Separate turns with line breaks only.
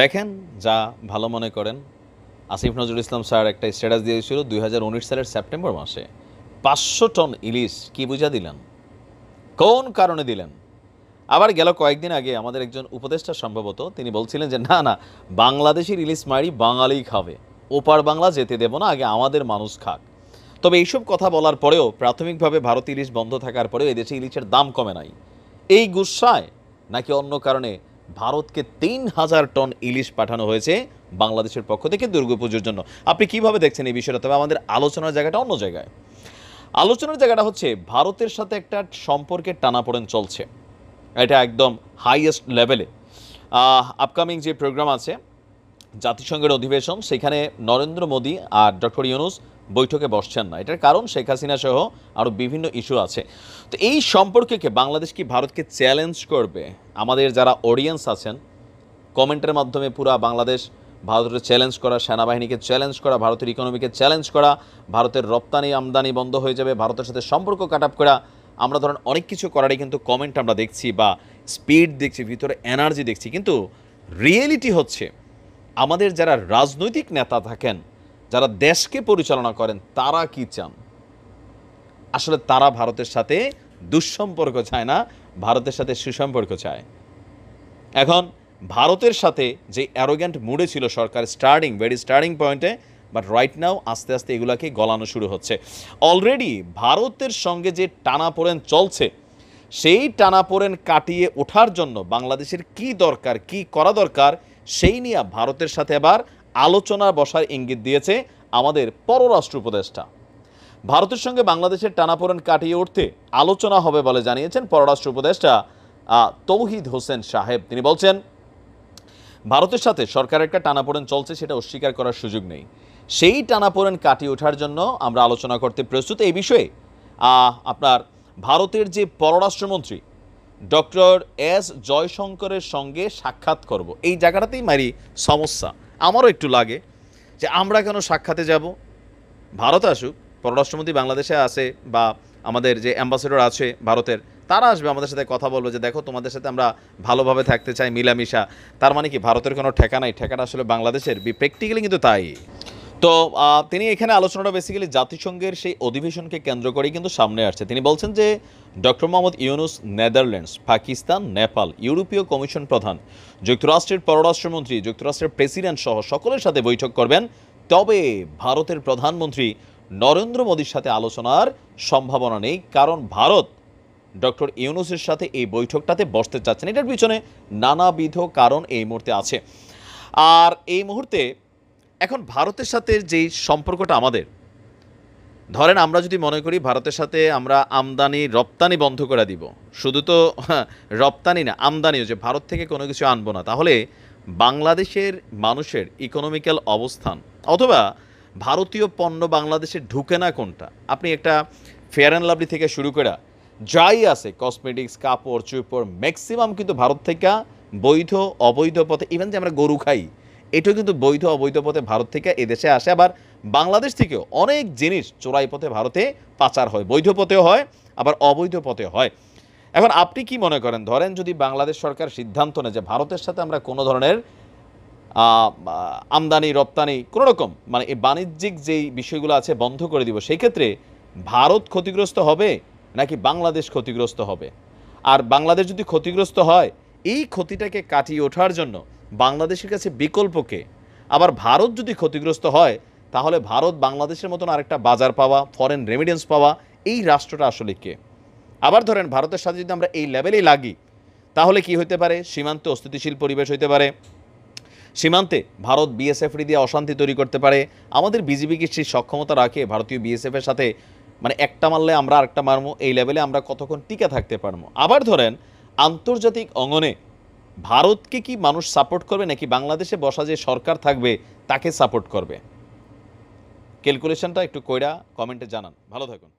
দেখেন যা ভালো মনে করেন আসিফ নজরুল ইসলাম স্যার একটা স্ট্যাটাস দিয়েছিল দুই সালের সেপ্টেম্বর মাসে পাঁচশো টন ইলিশ কি বুঝা দিলেন কোন কারণে দিলেন আবার গেল কয়েকদিন আগে আমাদের একজন উপদেষ্টা সম্ভবত তিনি বলছিলেন যে না না বাংলাদেশের ইলিশ মারি বাঙালিই খাবে ওপার বাংলা যেতে দেব না আগে আমাদের মানুষ খাক তবে এইসব কথা বলার পরেও প্রাথমিকভাবে ভারত ইলিশ বন্ধ থাকার পরেও এদেশে ইলিশের দাম কমে নাই এই গুসায় নাকি অন্য কারণে ভারতকে তিন হাজার টন ইলিশ পাঠানো হয়েছে বাংলাদেশের পক্ষ থেকে দুর্গাপুজোর জন্য আপনি কিভাবে দেখছেন এই বিষয়টা তবে আমাদের আলোচনার জায়গাটা অন্য জায়গায় আলোচনার জায়গাটা হচ্ছে ভারতের সাথে একটা সম্পর্কের টানাপোড়েন চলছে এটা একদম হাইয়েস্ট লেভেলে আপকামিং যে প্রোগ্রাম আছে জাতিসংঘের অধিবেশন সেখানে নরেন্দ্র মোদী আর ডক্টর ইউনুস বৈঠকে বসছেন না এটার কারণ শেখ হাসিনা সহ আরও বিভিন্ন ইস্যু আছে তো এই সম্পর্ককে বাংলাদেশ কি ভারতকে চ্যালেঞ্জ করবে আমাদের যারা অডিয়েন্স আছেন কমেন্টের মাধ্যমে পুরা বাংলাদেশ ভারতের চ্যালেঞ্জ করা সেনাবাহিনীকে চ্যালেঞ্জ করা ভারতের ইকোনমিকে চ্যালেঞ্জ করা ভারতের রপ্তানি আমদানি বন্ধ হয়ে যাবে ভারতের সাথে সম্পর্ক কাট আপ করা আমরা ধরেন অনেক কিছু করারই কিন্তু কমেন্ট আমরা দেখছি বা স্পিড দেখছি ভিতরে এনার্জি দেখছি কিন্তু রিয়েলিটি হচ্ছে আমাদের যারা রাজনৈতিক নেতা থাকেন যারা দেশকে পরিচালনা করেন তারা কি চান আসলে তারা ভারতের সাথে দুঃসম্পর্ক চায় না ভারতের সাথে সুসম্পর্ক চায় এখন ভারতের সাথে যে অ্যারোগ্যান্ট মুডে ছিল সরকার স্টার্টিং ভেরি স্টার্টিং পয়েন্টে বাট রাইট নাও আস্তে আস্তে এগুলাকে গলানো শুরু হচ্ছে অলরেডি ভারতের সঙ্গে যে টানাপোড়েন চলছে সেই টানাপোড়েন কাটিয়ে ওঠার জন্য বাংলাদেশের কি দরকার কি করা দরকার সেই নিয়ে ভারতের সাথে আবার আলোচনা বসার ইঙ্গিত দিয়েছে আমাদের পররাষ্ট্র উপদেষ্টা ভারতের সঙ্গে বাংলাদেশের টানাপোড়েন কাটিয়ে উঠতে আলোচনা হবে বলে জানিয়েছেন পররাষ্ট্র উপদেষ্টা তৌহিদ হোসেন সাহেব তিনি বলছেন ভারতের সাথে সরকারের একটা টানাপোড়েন চলছে সেটা অস্বীকার করার সুযোগ নেই সেই টানাপোড়েন কাটিয়ে ওঠার জন্য আমরা আলোচনা করতে প্রস্তুত এই বিষয়ে আপনার ভারতের যে পররাষ্ট্রমন্ত্রী ডক্টর এস জয়শঙ্করের সঙ্গে সাক্ষাৎ করব এই জায়গাটাতেই মারি সমস্যা আমারও একটু লাগে যে আমরা কেন সাক্ষাতে যাব ভারত আসুক পররাষ্ট্রমন্ত্রী বাংলাদেশে আসে বা আমাদের যে অ্যাম্বাসেডর আছে ভারতের তারা আসবে আমাদের সাথে কথা বলবে যে দেখো তোমাদের সাথে আমরা ভালোভাবে থাকতে চাই মিলামিশা তার মানে কি ভারতের কোনো ঠেকা নাই ঠেকাটা আসলে বাংলাদেশের প্র্যাকটিক্যালি কিন্তু তাই তো তিনি এখানে আলোচনাটা বেসিক্যালি জাতিসংঘের সেই অধিবেশনকে কেন্দ্র করেই কিন্তু সামনে আসছে তিনি বলছেন যে ডক্টর মোহাম্মদ ইউনুস নেদারল্যান্ডস পাকিস্তান নেপাল ইউরোপীয় কমিশন প্রধান যুক্তরাষ্ট্রের পররাষ্ট্রমন্ত্রী যুক্তরাষ্ট্রের প্রেসিডেন্ট সহ সকলের সাথে বৈঠক করবেন তবে ভারতের প্রধানমন্ত্রী নরেন্দ্র মোদীর সাথে আলোচনার সম্ভাবনা নেই কারণ ভারত ডক্টর ইউনুসের সাথে এই বৈঠকটাতে বসতে চাচ্ছেন এটার পিছনে নানাবিধ কারণ এই মুহূর্তে আছে আর এই মুহূর্তে এখন ভারতের সাথে যেই সম্পর্কটা আমাদের ধরেন আমরা যদি মনে করি ভারতের সাথে আমরা আমদানি রপ্তানি বন্ধ করে দিব শুধু তো রপ্তানি না আমদানিও যে ভারত থেকে কোনো কিছু আনবো না তাহলে বাংলাদেশের মানুষের ইকোনমিক্যাল অবস্থান অথবা ভারতীয় পণ্য বাংলাদেশে ঢুকে না কোনটা আপনি একটা ফেয়ার অ্যান্ড লাভলি থেকে শুরু করে যাই আছে কসমেটিক্স কাপড় চুপড় ম্যাক্সিমাম কিন্তু ভারত থেকে বৈধ অবৈধ পথে ইভেন যে আমরা গরু খাই এটাও কিন্তু বৈধ অবৈধ পথে ভারত থেকে এদেশে আসে আবার বাংলাদেশ থেকেও অনেক জিনিস চোরাই পথে ভারতে পাচার হয় বৈধ পথেও হয় আবার অবৈধ পথে হয় এখন আপনি কি মনে করেন ধরেন যদি বাংলাদেশ সরকার সিদ্ধান্ত নেয় যে ভারতের সাথে আমরা কোনো ধরনের আমদানি রপ্তানি কোনো রকম মানে এই বাণিজ্যিক যেই বিষয়গুলো আছে বন্ধ করে দিব সেই ক্ষেত্রে ভারত ক্ষতিগ্রস্ত হবে নাকি বাংলাদেশ ক্ষতিগ্রস্ত হবে আর বাংলাদেশ যদি ক্ষতিগ্রস্ত হয় এই ক্ষতিটাকে কাটিয়ে ওঠার জন্য বাংলাদেশের কাছে বিকল্পকে আবার ভারত যদি ক্ষতিগ্রস্ত হয় তাহলে ভারত বাংলাদেশের মতন আরেকটা বাজার পাওয়া ফরেন রেমিডেন্স পাওয়া এই রাষ্ট্রটা আসলে কে আবার ধরেন ভারতের সাথে যদি আমরা এই লেভেলেই লাগি তাহলে কি হতে পারে সীমান্তে অস্থিতিশীল পরিবেশ হতে পারে সীমান্তে ভারত বিএসএফ দিয়ে অশান্তি তৈরি করতে পারে আমাদের বিজিবি কি সেই সক্ষমতা রাখে ভারতীয় বিএসএফের সাথে মানে একটা মারলে আমরা আরেকটা মারবো এই লেভেলে আমরা কতক্ষণ টিকে থাকতে পারবো আবার ধরেন আন্তর্জাতিক অঙ্গনে ভারতকে কি মানুষ সাপোর্ট করবে নাকি বাংলাদেশে বসা যে সরকার থাকবে তাকে সাপোর্ট করবে ক্যালকুলেশনটা একটু কইরা কমেন্টে জানান ভালো থাকুন